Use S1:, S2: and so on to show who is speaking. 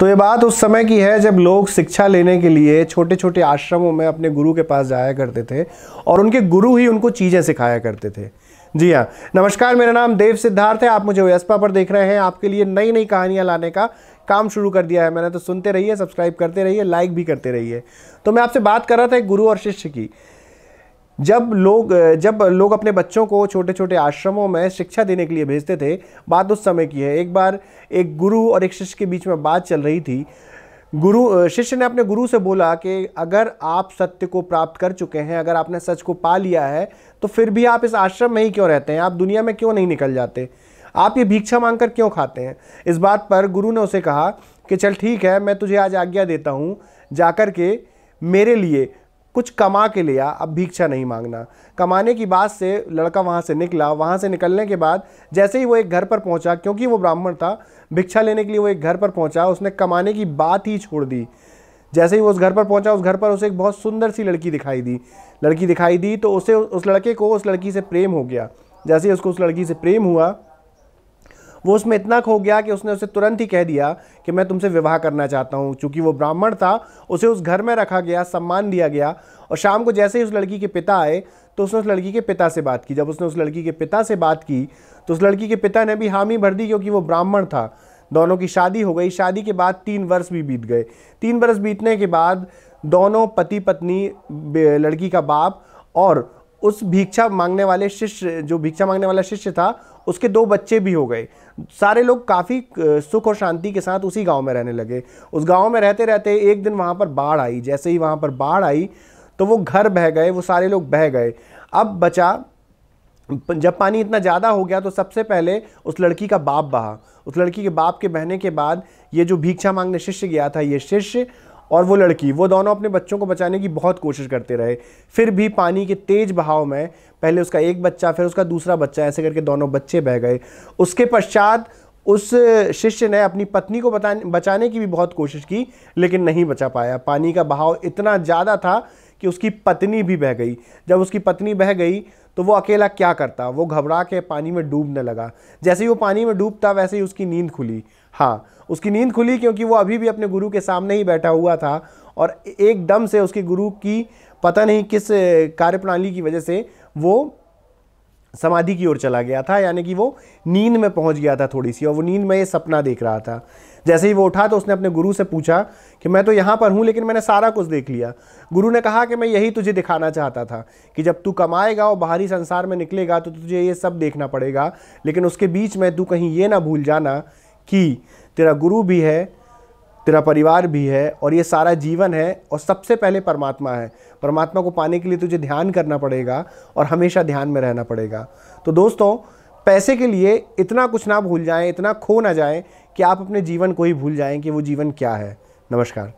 S1: तो ये बात उस समय की है जब लोग शिक्षा लेने के लिए छोटे छोटे आश्रमों में अपने गुरु के पास जाया करते थे और उनके गुरु ही उनको चीज़ें सिखाया करते थे जी हाँ नमस्कार मेरा नाम देव सिद्धार्थ है आप मुझे वेस्पा पर देख रहे हैं आपके लिए नई नई कहानियाँ लाने का काम शुरू कर दिया है मैंने तो सुनते रहिए सब्सक्राइब करते रहिए लाइक भी करते रहिए तो मैं आपसे बात कर रहा था एक गुरु और शिष्य की जब लोग जब लोग अपने बच्चों को छोटे छोटे आश्रमों में शिक्षा देने के लिए भेजते थे बात उस समय की है एक बार एक गुरु और एक शिष्य के बीच में बात चल रही थी गुरु शिष्य ने अपने गुरु से बोला कि अगर आप सत्य को प्राप्त कर चुके हैं अगर आपने सच को पा लिया है तो फिर भी आप इस आश्रम में ही क्यों रहते हैं आप दुनिया में क्यों नहीं निकल जाते आप ये भिक्षा मांग कर क्यों खाते हैं इस बात पर गुरु ने उसे कहा कि चल ठीक है मैं तुझे आज आज्ञा देता हूँ जाकर के मेरे लिए कुछ कमा के लिया अब भिक्षा नहीं मांगना कमाने की बात से लड़का वहाँ से निकला वहाँ से निकलने के बाद जैसे ही वो एक घर पर पहुँचा क्योंकि वो ब्राह्मण था भिक्षा लेने के लिए वो एक घर पर पहुँचा उसने कमाने की बात ही छोड़ दी जैसे ही वो उस घर पर पहुंचा उस घर पर उसे एक बहुत सुंदर सी लड़की दिखाई दी लड़की दिखाई दी तो उसे उस लड़के को उस लड़की से प्रेम हो गया जैसे ही उसको उस लड़की से प्रेम हुआ वो उसमें इतना खो गया कि उसने उसे तुरंत ही कह दिया कि मैं तुमसे विवाह करना चाहता हूँ चूँकि वो ब्राह्मण था उसे उस घर में रखा गया सम्मान दिया गया और शाम को जैसे ही उस लड़की के पिता आए तो उसने उस लड़की के पिता से बात की जब उसने उस लड़की के पिता से बात की तो उस लड़की के पिता ने भी हामी भर दी क्योंकि वो ब्राह्मण था दोनों की शादी हो गई शादी के बाद तीन वर्ष भी बीत गए तीन वर्ष बीतने के बाद दोनों पति पत्नी लड़की का बाप और उस भिक्षा मांगने वाले शिष्य जो भिक्षा मांगने वाला शिष्य था उसके दो बच्चे भी हो गए सारे लोग काफ़ी सुख और शांति के साथ उसी गांव में रहने लगे उस गांव में रहते रहते एक दिन वहाँ पर बाढ़ आई जैसे ही वहाँ पर बाढ़ आई तो वो घर बह गए वो सारे लोग बह गए अब बचा जब पानी इतना ज़्यादा हो गया तो सबसे पहले उस लड़की का बाप बहा उस लड़की के बाप के बहने के बाद ये जो भिक्षा मांगने शिष्य गया था ये शिष्य और वो लड़की वो दोनों अपने बच्चों को बचाने की बहुत कोशिश करते रहे फिर भी पानी के तेज बहाव में पहले उसका एक बच्चा फिर उसका दूसरा बच्चा ऐसे करके दोनों बच्चे बह गए उसके पश्चात उस शिष्य ने अपनी पत्नी को बता बचाने की भी बहुत कोशिश की लेकिन नहीं बचा पाया पानी का बहाव इतना ज़्यादा था कि उसकी पत्नी भी बह गई जब उसकी पत्नी बह गई तो वो अकेला क्या करता वो घबरा के पानी में डूबने लगा जैसे ही वो पानी में डूबता वैसे ही उसकी नींद खुली हाँ उसकी नींद खुली क्योंकि वो अभी भी अपने गुरु के सामने ही बैठा हुआ था और एकदम से उसके गुरु की पता नहीं किस कार्यप्रणाली की वजह से वो समाधि की ओर चला गया था यानी कि वो नींद में पहुंच गया था थोड़ी सी और वो नींद में ये सपना देख रहा था जैसे ही वो उठा तो उसने अपने गुरु से पूछा कि मैं तो यहाँ पर हूँ लेकिन मैंने सारा कुछ देख लिया गुरु ने कहा कि मैं यही तुझे दिखाना चाहता था कि जब तू कमाएगा और बाहरी संसार में निकलेगा तो तुझे ये सब देखना पड़ेगा लेकिन उसके बीच में तू कहीं ये ना भूल जाना कि तेरा गुरु भी है तेरा परिवार भी है और ये सारा जीवन है और सबसे पहले परमात्मा है परमात्मा को पाने के लिए तुझे ध्यान करना पड़ेगा और हमेशा ध्यान में रहना पड़ेगा तो दोस्तों पैसे के लिए इतना कुछ ना भूल जाएं इतना खो ना जाएं कि आप अपने जीवन को ही भूल जाएं कि वो जीवन क्या है नमस्कार